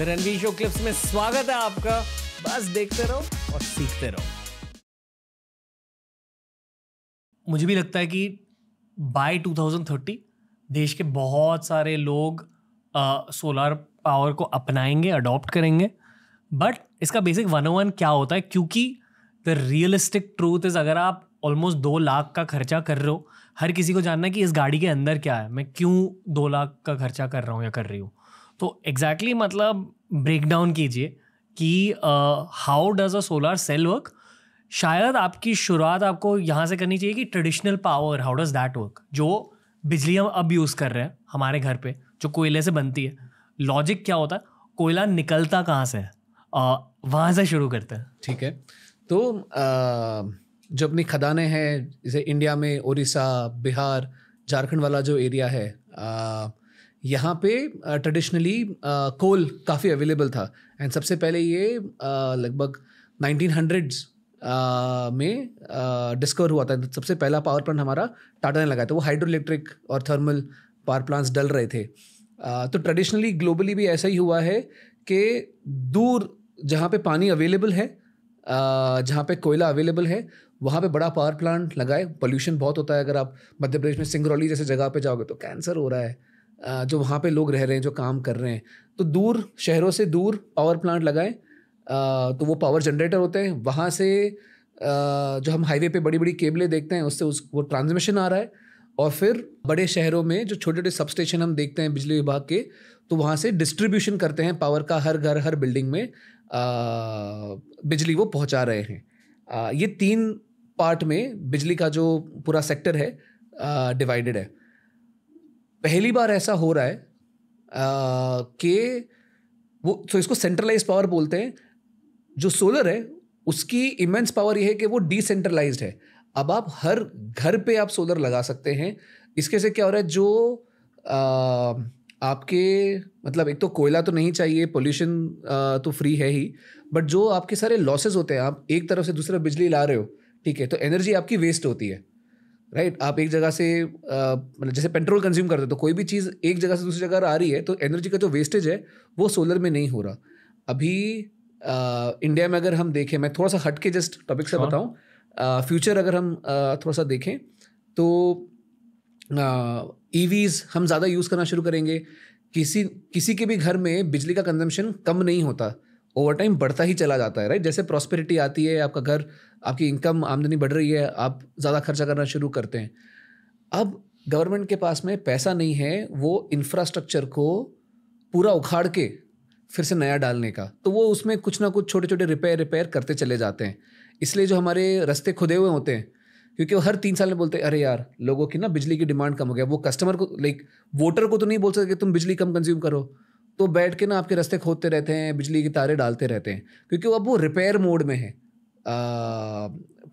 Ranveer show clips में स्वागत है आपका बस देखते रहो और सीखते रहो मुझे भी लगता है कि बाय 2030 देश के बहुत सारे लोग आ, सोलर पावर को अपनाएंगे अडॉप्ट करेंगे बट इसका बेसिक वन वन क्या होता है क्योंकि द रियलिस्टिक ट्रूथ इज़ अगर आप ऑलमोस्ट दो लाख का खर्चा कर रहे हो हर किसी को जानना है कि इस गाड़ी के अंदर क्या है मैं क्यों दो लाख का खर्चा कर रहा हूँ या कर रही हूँ तो एग्जैक्टली exactly मतलब ब्रेक डाउन कीजिए कि how does a solar cell work शायद आपकी शुरुआत आपको यहाँ से करनी चाहिए कि traditional power how does that work जो बिजली हम अब यूज़ कर रहे हैं हमारे घर पे जो कोयले से बनती है लॉजिक क्या होता है कोयला निकलता कहाँ से है वहाँ से शुरू करते हैं ठीक है तो आ, जो अपनी खदानें हैं जैसे इंडिया में उड़ीसा बिहार झारखंड वाला जो एरिया है आ, यहाँ पे ट्रेडिशनली कोल काफ़ी अवेलेबल था एंड सबसे पहले ये लगभग नाइनटीन हंड्रेड्स में डिस्कवर हुआ था सबसे पहला पावर प्लांट हमारा टाटा ने लगाया था वो हाइड्रो इलेक्ट्रिक और थर्मल पावर प्लांट्स डल रहे थे तो ट्रेडिशनली ग्लोबली भी ऐसा ही हुआ है कि दूर जहाँ पे पानी अवेलेबल है जहाँ पे कोयला अवेलेबल है वहाँ पे बड़ा पावर प्लांट लगाए पोल्यूशन बहुत होता है अगर आप मध्य प्रदेश में सिंगरौली जैसे जगह पे जाओगे तो कैंसर हो रहा है जो वहाँ पे लोग रह रहे हैं जो काम कर रहे हैं तो दूर शहरों से दूर पावर प्लांट लगाएं तो वो पावर जनरेटर होते हैं वहाँ से जो हम हाईवे पे बड़ी बड़ी केबलें देखते हैं उससे उस वो ट्रांसमिशन आ रहा है और फिर बड़े शहरों में जो छोटे छोटे सब स्टेशन हम देखते हैं बिजली विभाग के तो वहाँ से डिस्ट्रीब्यूशन करते हैं पावर का हर घर हर बिल्डिंग में बिजली वो पहुँचा रहे हैं ये तीन पार्ट में बिजली का जो पूरा सेक्टर है डिवाइडेड है पहली बार ऐसा हो रहा है कि वो तो इसको सेंट्रलाइज पावर बोलते हैं जो सोलर है उसकी इमेंस पावर यह है कि वो डिसेंट्रलाइज है अब आप हर घर पे आप सोलर लगा सकते हैं इसके से क्या हो रहा है जो आ, आपके मतलब एक तो कोयला तो नहीं चाहिए पोल्यूशन तो फ्री है ही बट जो आपके सारे लॉसेस होते हैं आप एक तरफ से दूसरे बिजली ला रहे हो ठीक है तो एनर्जी आपकी वेस्ट होती है राइट आप एक जगह से मतलब जैसे पेट्रोल कंज्यूम करते हो तो कोई भी चीज़ एक जगह से दूसरी जगह आ रही है तो एनर्जी का जो वेस्टेज है वो सोलर में नहीं हो रहा अभी आ, इंडिया में अगर हम देखें मैं थोड़ा सा हट के जस्ट टॉपिक से हाँ। बताऊँ फ्यूचर अगर हम आ, थोड़ा सा देखें तो ईवीज़ e हम ज़्यादा यूज़ करना शुरू करेंगे किसी किसी के भी घर में बिजली का कंजम्पशन कम नहीं होता ओवर टाइम बढ़ता ही चला जाता है राइट जैसे प्रॉस्पेरिटी आती है आपका घर आपकी इनकम आमदनी बढ़ रही है आप ज़्यादा खर्चा करना शुरू करते हैं अब गवर्नमेंट के पास में पैसा नहीं है वो इंफ्रास्ट्रक्चर को पूरा उखाड़ के फिर से नया डालने का तो वो उसमें कुछ ना कुछ छोटे छोटे रिपेयर रिपेयर करते चले जाते हैं इसलिए जो हमारे रास्ते खुदे हुए होते हैं क्योंकि वो हर तीन साल में बोलते हैं अरे यार लोगों की ना बिजली की डिमांड कम हो गया वो कस्टमर को लाइक वोटर को तो नहीं बोल सकते तुम बिजली कम कंज्यूम करो तो बैठ के ना आपके रास्ते खोदते रहते हैं बिजली के तारे डालते रहते हैं क्योंकि अब वो रिपेयर मोड में है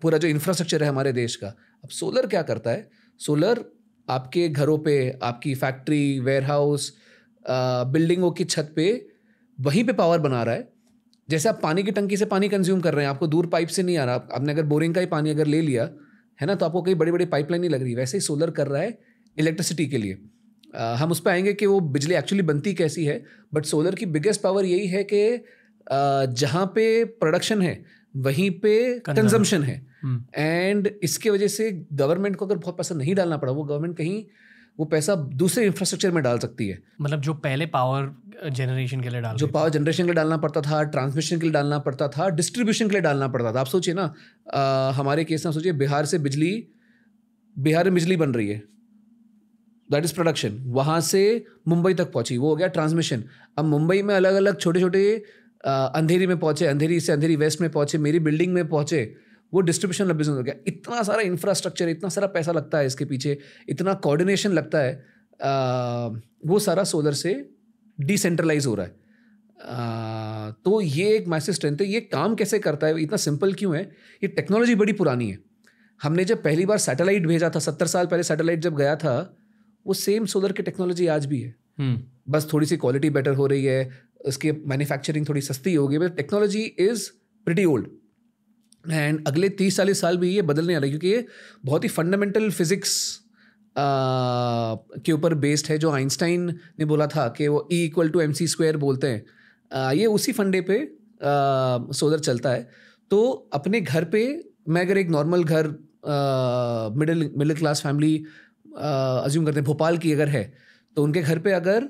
पूरा जो इंफ्रास्ट्रक्चर है हमारे देश का अब सोलर क्या करता है सोलर आपके घरों पे आपकी फैक्ट्री वेयर हाउस बिल्डिंगों की छत पे वहीं पे पावर बना रहा है जैसे आप पानी की टंकी से पानी कंज्यूम कर रहे हैं आपको दूर पाइप से नहीं आ रहा आपने अगर बोरिंग का ही पानी अगर ले लिया है ना तो आपको कई बड़ी बड़ी पाइपलाइन नहीं लग रही वैसे ही सोलर कर रहा है इलेक्ट्रिसिटी के लिए हम उस पर आएंगे कि वो बिजली एक्चुअली बनती कैसी है बट सोलर की बिगेस्ट पावर यही है कि जहाँ पे प्रोडक्शन है वहीं पे कंजम्पशन है एंड हम्म। इसके वजह से गवर्नमेंट को अगर बहुत पैसा नहीं डालना पड़ा वो गवर्नमेंट कहीं वो पैसा दूसरे इंफ्रास्ट्रक्चर में डाल सकती है मतलब जो पहले पावर जनरेशन के लिए डाल जो पावर जनरेशन के लिए डालना पड़ता था ट्रांसमिशन के लिए डालना पड़ता था डिस्ट्रीब्यूशन के लिए डालना पड़ता था आप सोचिए ना आ, हमारे केस में सोचिए बिहार से बिजली बिहार में बिजली बन रही है दैट इज प्रोडक्शन वहाँ से मुंबई तक पहुँची वो हो गया ट्रांसमिशन अब मुंबई में अलग अलग छोटे छोटे अंधेरी में पहुँचे अंधेरी से अंधेरी वेस्ट में पहुँचे मेरी बिल्डिंग में पहुँचे वो डिस्ट्रीब्यूशन का बिजनेस हो गया इतना सारा इंफ्रास्ट्रक्चर इतना सारा पैसा लगता है इसके पीछे इतना कोऑर्डिनेशन लगता है आ, वो सारा सोलर से डिसेंट्रलाइज हो रहा है आ, तो ये एक मैसेज स्ट्रेंथ है ये काम कैसे करता है इतना सिंपल क्यों है ये टेक्नोलॉजी बड़ी पुरानी है हमने जब पहली बार सैटेलाइट भेजा था सत्तर साल पहले सैटेलाइट जब गया था वो सेम सोलर की टेक्नोलॉजी आज भी है हम्म। बस थोड़ी सी क्वालिटी बेटर हो रही है उसकी मैन्युफैक्चरिंग थोड़ी सस्ती होगी but technology is pretty old and अगले तीस चालीस साल भी ये बदलने रहा है क्योंकि ये बहुत ही फंडामेंटल फिजिक्स के ऊपर बेस्ड है जो आइंस्टाइन ने बोला था कि वो E equal to M C square बोलते हैं ये उसी फंडे पे सोलर चलता है तो अपने घर पे मैं अगर एक नॉर्मल घर middle middle class family assume करते हैं भोपाल की अगर है तो उनके घर पे अगर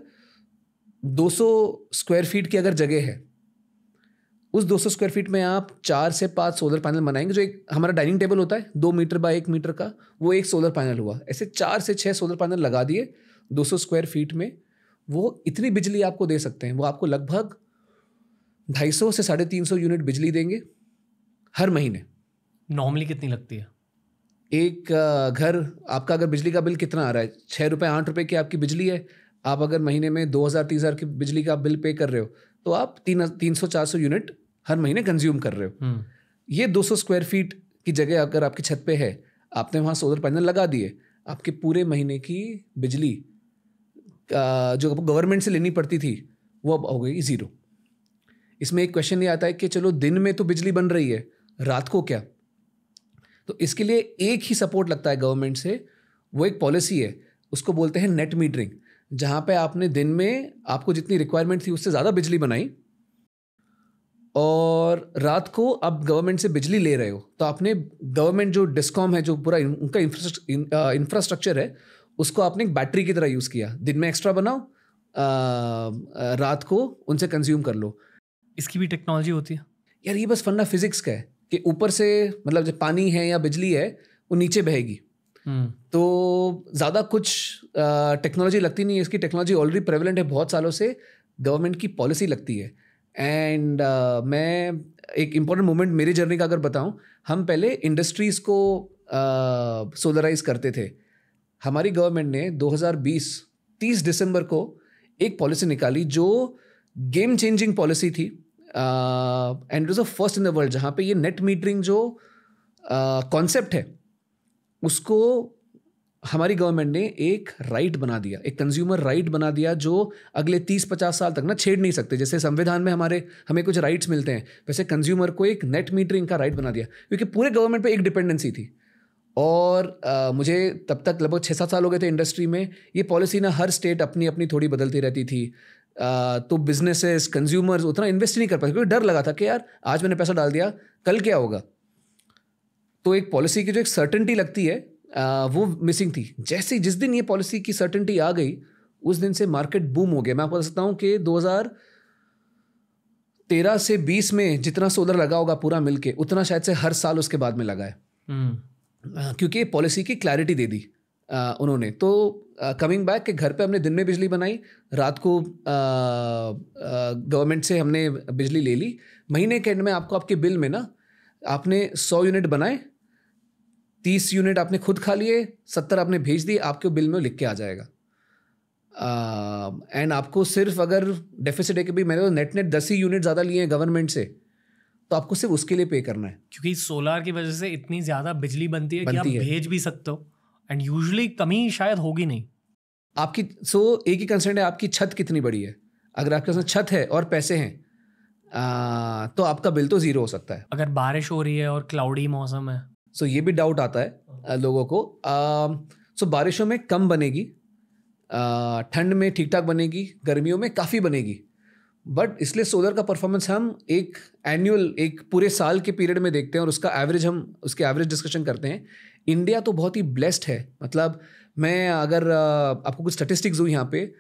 200 स्क्वायर फीट की अगर जगह है उस 200 स्क्वायर फीट में आप चार से पाँच सोलर पैनल बनाएंगे जो एक हमारा डाइनिंग टेबल होता है दो मीटर बाय एक मीटर का वो एक सोलर पैनल हुआ ऐसे चार से छः सोलर पैनल लगा दिए 200 स्क्वायर फीट में वो इतनी बिजली आपको दे सकते हैं वो आपको लगभग 250 से साढ़े तीन यूनिट बिजली देंगे हर महीने नॉर्मली कितनी लगती है एक घर आपका अगर बिजली का बिल कितना आ रहा है छः रुपये आठ रुपये की आपकी बिजली है आप अगर महीने में दो हज़ार तीस हज़ार की बिजली का बिल पे कर रहे हो तो आप तीन तीन सौ चार सौ यूनिट हर महीने कंज्यूम कर रहे हो हम्म। ये दो सौ स्क्वायर फीट की जगह अगर आपकी छत पे है आपने वहाँ सोलर पैनल लगा दिए आपके पूरे महीने की बिजली जो आपको गवर्नमेंट से लेनी पड़ती थी वो अब हो गई ज़ीरो इसमें एक क्वेश्चन ये आता है कि चलो दिन में तो बिजली बन रही है रात को क्या तो इसके लिए एक ही सपोर्ट लगता है गवर्नमेंट से वो एक पॉलिसी है उसको बोलते हैं नेट मीटरिंग जहाँ पे आपने दिन में आपको जितनी रिक्वायरमेंट थी उससे ज़्यादा बिजली बनाई और रात को आप गवर्नमेंट से बिजली ले रहे हो तो आपने गवर्नमेंट जो डिस्कॉम है जो पूरा उनका इंफ्रास्ट्रक्चर है उसको आपने एक बैटरी की तरह यूज़ किया दिन में एक्स्ट्रा बनाओ आ, रात को उनसे कंज्यूम कर लो इसकी भी टेक्नोलॉजी होती है यार ये बस फंडा फिजिक्स का है कि ऊपर से मतलब जो पानी है या बिजली है वो नीचे बहेगी हम्म। तो ज़्यादा कुछ टेक्नोलॉजी लगती नहीं है इसकी टेक्नोलॉजी ऑलरेडी प्रेवलेंट है बहुत सालों से गवर्नमेंट की पॉलिसी लगती है एंड uh, मैं एक इम्पॉर्टेंट मोमेंट मेरी जर्नी का अगर बताऊं हम पहले इंडस्ट्रीज़ को सोलराइज uh, करते थे हमारी गवर्नमेंट ने 2020 30 दिसंबर को एक पॉलिसी निकाली जो गेम चेंजिंग पॉलिसी थी and it is a first in the world जहाँ पे ये नेट मीटरिंग जो कॉन्सेप्ट uh, है उसको हमारी गवर्नमेंट ने एक राइट बना दिया एक कंज्यूमर राइट बना दिया जो अगले तीस पचास साल तक ना छेड़ नहीं सकते जैसे संविधान में हमारे हमें कुछ राइट्स मिलते हैं वैसे कंज्यूमर को एक नेट मीटरिंग का राइट बना दिया क्योंकि पूरे गवर्नमेंट पे एक डिपेंडेंसी थी और आ, uh, मुझे तब तक लगभग छः सात साल हो गए थे इंडस्ट्री में ये पॉलिसी ना हर स्टेट अपनी अपनी थोड़ी बदलती रहती थी तो बिजनेसेस कंज्यूमर्स उतना इन्वेस्ट नहीं कर पाए क्योंकि डर लगा था कि यार आज मैंने पैसा डाल दिया कल क्या होगा तो एक पॉलिसी की जो एक सर्टेंटी लगती है वो मिसिंग थी जैसे जिस दिन ये पॉलिसी की सर्टेंटी आ गई उस दिन से मार्केट बूम हो गया मैं आपको बता सकता हूँ कि तेरह से बीस में जितना सोलर लगा होगा पूरा मिलके उतना शायद से हर साल उसके बाद में लगा है हम्म। क्योंकि पॉलिसी की क्लैरिटी दे दी उन्होंने तो कमिंग बैक के घर पे हमने दिन में बिजली बनाई रात को गवर्नमेंट से हमने बिजली ले ली महीने के एंड में आपको आपके बिल में ना आपने सौ यूनिट बनाए तीस यूनिट आपने खुद खा लिए सत्तर आपने भेज दिए आपके बिल में लिख के आ जाएगा एंड uh, आपको सिर्फ अगर डेफिसिट है कि भाई मैंने तो नेट नेट दस ही यूनिट ज़्यादा लिए हैं गवर्नमेंट से तो आपको सिर्फ उसके लिए पे करना है क्योंकि सोलार की वजह से इतनी ज़्यादा बिजली बनती है बनती कि आप है। भेज भी सकते हो एंड यूजली कमी शायद होगी नहीं आपकी सो so, एक ही कंसर्न है आपकी छत कितनी बड़ी है अगर आपके पास छत है और पैसे हैं आ, तो आपका बिल तो ज़ीरो हो सकता है अगर बारिश हो रही है और क्लाउडी मौसम है सो so, ये भी डाउट आता है लोगों को सो so, बारिशों में कम बनेगी ठंड में ठीक ठाक बनेगी गर्मियों में काफ़ी बनेगी बट इसलिए सोलर का परफॉर्मेंस हम एक एनुअल एक पूरे साल के पीरियड में देखते हैं और उसका एवरेज हम उसके एवरेज डिस्कशन करते हैं इंडिया तो बहुत ही ब्लेस्ड है मतलब मैं अगर आपको कुछ स्टेटिस्टिक्स हूँ यहाँ पे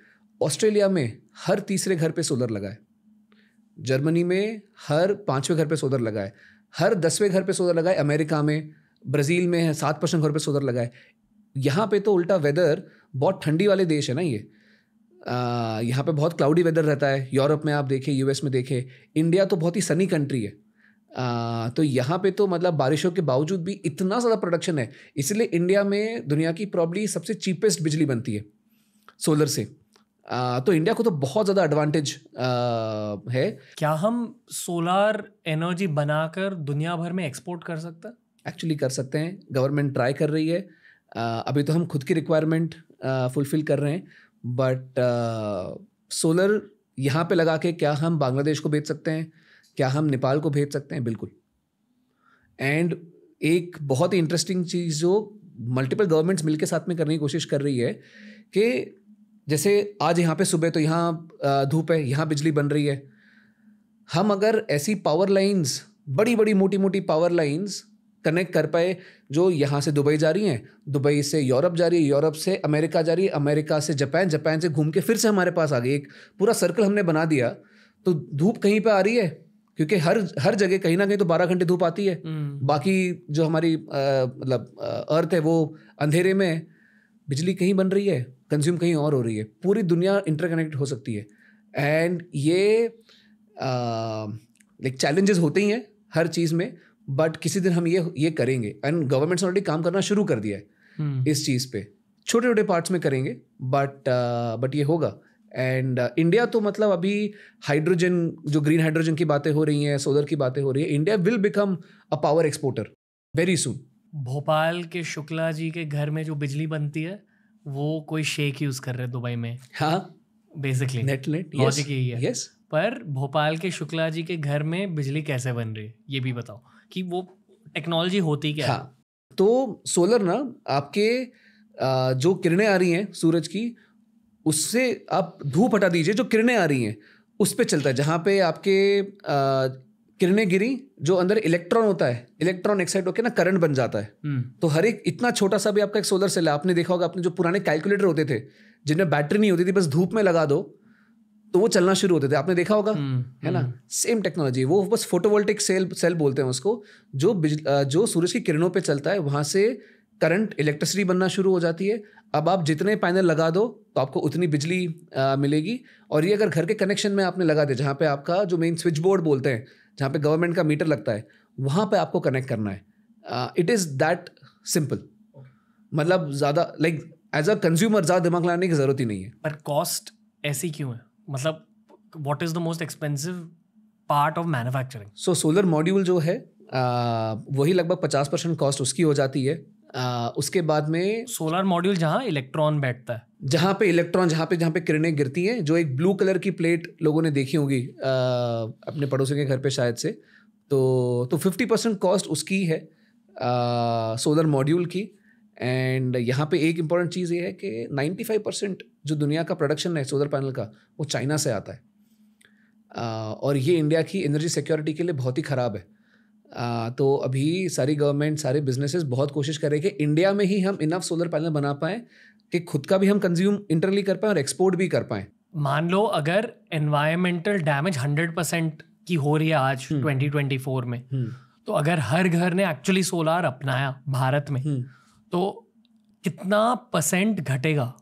ऑस्ट्रेलिया में हर तीसरे घर पे सोलर लगा है जर्मनी में हर पाँचवें घर पे सोलर लगा है हर दसवें घर पे सोलर लगा है अमेरिका में ब्राज़ील में सात परसेंट घर पे सोलर लगा है यहाँ पे तो उल्टा वेदर बहुत ठंडी वाले देश है ना ये यहाँ पे बहुत क्लाउडी वेदर रहता है यूरोप में आप देखें यूएस में देखें इंडिया तो बहुत ही सनी कंट्री है आ, तो यहाँ पे तो मतलब बारिशों के बावजूद भी इतना ज़्यादा प्रोडक्शन है इसलिए इंडिया में दुनिया की प्रॉब्ली सबसे चीपेस्ट बिजली बनती है सोलर से आ, तो इंडिया को तो बहुत ज़्यादा एडवांटेज है क्या हम सोलार एनर्जी बनाकर दुनिया भर में एक्सपोर्ट कर सकते हैं एक्चुअली कर सकते हैं गवर्नमेंट ट्राई कर रही है आ, अभी तो हम खुद की रिक्वायरमेंट फुलफिल कर रहे हैं बट सोलर यहाँ पे लगा के क्या हम बांग्लादेश को बेच सकते हैं क्या हम नेपाल को भेज सकते हैं बिल्कुल एंड एक बहुत ही इंटरेस्टिंग चीज़ जो मल्टीपल गवर्नमेंट्स मिलकर साथ में करने की कोशिश कर रही है कि जैसे आज यहाँ पे सुबह तो यहाँ धूप है यहाँ बिजली बन रही है हम अगर ऐसी पावर लाइंस बड़ी बड़ी मोटी मोटी पावर लाइंस कनेक्ट कर पाए जो यहाँ से दुबई जा रही हैं दुबई से यूरोप जा रही है यूरोप से अमेरिका जा रही है अमेरिका से जापान जापान से घूम के फिर से हमारे पास आ गई एक पूरा सर्कल हमने बना दिया तो धूप कहीं पर आ रही है क्योंकि हर हर जगह कहीं ना कहीं तो बारह घंटे धूप आती है हम्म। बाकी जो हमारी मतलब अर्थ है वो अंधेरे में बिजली कहीं बन रही है कंज्यूम कहीं और हो रही है पूरी दुनिया इंटरकनेक्ट हो सकती है एंड ये लाइक चैलेंजेस होते ही हैं हर चीज़ में बट किसी दिन हम ये ये करेंगे एंड गवर्नमेंट्स ऑलरेडी काम करना शुरू कर दिया है हम्म। इस चीज़ पे छोटे छोटे पार्ट्स में करेंगे बट बट ये होगा एंड इंडिया uh, तो मतलब अभी हाइड्रोजन जो ग्रीन हाइड्रोजन की बातें हो रही हैं सोलर की बातें हो रही है India will become a power exporter very soon Bhopal के शुक्ला जी के घर में जो बिजली बनती है वो कोई शेक यूज कर रहे हैं दुबई में हाँ बेसिकली नेट नेटलेट लॉजिक यही है यस पर भोपाल के शुक्ला जी के घर में बिजली कैसे बन रही है ये भी बताओ कि वो टेक्नोलॉजी होती क्या हाँ तो सोलर ना आपके uh, जो किरणें आ रही हैं सूरज की उससे आप धूप हटा दीजिए जो किरणें आ रही हैं उस पर चलता है जहाँ पे आपके किरणें गिरी जो अंदर इलेक्ट्रॉन होता है इलेक्ट्रॉन एक्साइट होकर ना करंट बन जाता है हम्म। तो हर एक इतना छोटा सा भी आपका एक सोलर सेल है आपने देखा होगा आपने जो पुराने कैलकुलेटर होते थे जिनमें बैटरी नहीं होती थी बस धूप में लगा दो तो वो चलना शुरू होते थे आपने देखा होगा हम्म, है ना हम्म। सेम टेक्नोलॉजी वो बस फोटोवोल्टिक सेल सेल बोलते हैं उसको जो जो सूरज की किरणों पर चलता है वहाँ से करंट इलेक्ट्रिसिटी बनना शुरू हो जाती है अब आप जितने पैनल लगा दो तो आपको उतनी बिजली आ, मिलेगी और ये अगर घर के कनेक्शन में आपने लगा दिया जहाँ पे आपका जो मेन स्विच बोर्ड बोलते हैं जहाँ पे गवर्नमेंट का मीटर लगता है वहाँ पे आपको कनेक्ट करना है इट इज़ दैट सिंपल मतलब ज़्यादा लाइक एज अ कंज्यूमर ज़्यादा दिमाग लाने की ज़रूरत ही नहीं है पर कॉस्ट ऐसी क्यों है मतलब what is the most expensive part of manufacturing so solar module जो है आ, वही लगभग पचास परसेंट कॉस्ट उसकी हो जाती है उसके बाद में सोलर मॉड्यूल जहाँ इलेक्ट्रॉन बैठता है जहाँ पे इलेक्ट्रॉन जहाँ पे जहाँ पे किरणें गिरती हैं जो एक ब्लू कलर की प्लेट लोगों ने देखी होगी अपने पड़ोसी के घर पे शायद से तो तो फिफ्टी परसेंट कॉस्ट उसकी है सोलर मॉड्यूल की एंड यहाँ पे एक इम्पॉर्टेंट चीज़ ये है कि 95 परसेंट जो दुनिया का प्रोडक्शन है सोलर पैनल का वो चाइना से आता है आ, और ये इंडिया की एनर्जी सिक्योरिटी के लिए बहुत ही ख़राब है आ, तो अभी सारी गवर्नमेंट सारे बिजनेसेस बहुत कोशिश कर रहे हैं कि इंडिया में ही हम इनफ सोलर पैनल बना पाएँ कि खुद का भी हम कंज्यूम इंटरली कर पाएँ और एक्सपोर्ट भी कर पाएँ मान लो अगर एनवायरमेंटल डैमेज हंड्रेड परसेंट की हो रही है आज ट्वेंटी ट्वेंटी फोर में हम्म। तो अगर हर घर ने एक्चुअली सोलार अपनाया भारत में हम्म। तो कितना परसेंट घटेगा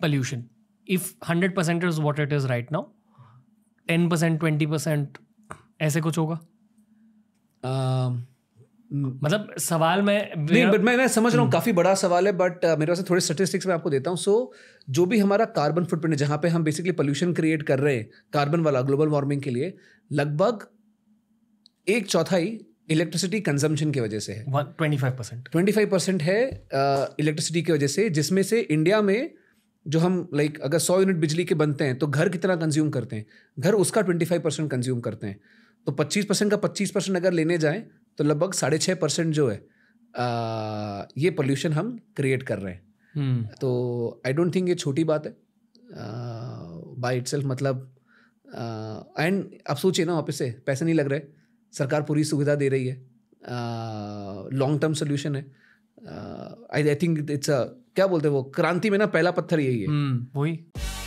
pollution if hundred percent is what it is right now ten percent twenty percent ऐसे कुछ होगा मतलब सवाल में नहीं बट मैं मैं समझ रहा हूँ काफ़ी बड़ा सवाल है बट मेरे पास थोड़े स्टेटिस्टिक्स मैं आपको देता हूँ सो जो भी हमारा कार्बन फुटप्रिंट है जहाँ पे हम बेसिकली पोल्यूशन क्रिएट कर रहे हैं कार्बन वाला ग्लोबल वार्मिंग के लिए लगभग एक चौथाई इलेक्ट्रिसिटी कंजम्पशन की वजह से है twenty five percent twenty five percent है इलेक्ट्रिसिटी की वजह से जिसमें से इंडिया में जो हम लाइक like, अगर सौ यूनिट बिजली के बनते हैं तो घर कितना कंज्यूम करते हैं घर उसका ट्वेंटी फाइव परसेंट कंज्यूम करते हैं तो 25 परसेंट का 25 परसेंट अगर लेने जाएं तो लगभग साढ़े छः परसेंट जो है आ, ये पोल्यूशन हम क्रिएट कर रहे हैं hmm. तो आई डोंट थिंक ये छोटी बात है बाई इट मतलब एंड आप सोचिए ना वापस से पैसे नहीं लग रहे सरकार पूरी सुविधा दे रही है लॉन्ग टर्म सोल्यूशन है आई आई थिंक इट्स क्या बोलते हैं वो क्रांति में ना पहला पत्थर यही है hmm, वही